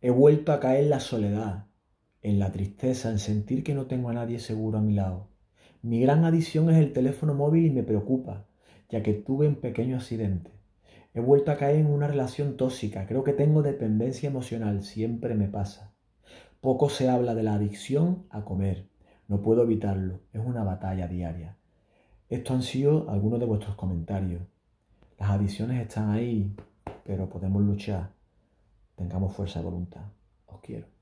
He vuelto a caer en la soledad, en la tristeza, en sentir que no tengo a nadie seguro a mi lado. Mi gran adición es el teléfono móvil y me preocupa, ya que tuve un pequeño accidente. He vuelto a caer en una relación tóxica, creo que tengo dependencia emocional, siempre me pasa. Poco se habla de la adicción a comer, no puedo evitarlo, es una batalla diaria. Esto han sido algunos de vuestros comentarios. Las adicciones están ahí, pero podemos luchar tengamos fuerza de voluntad. Os quiero.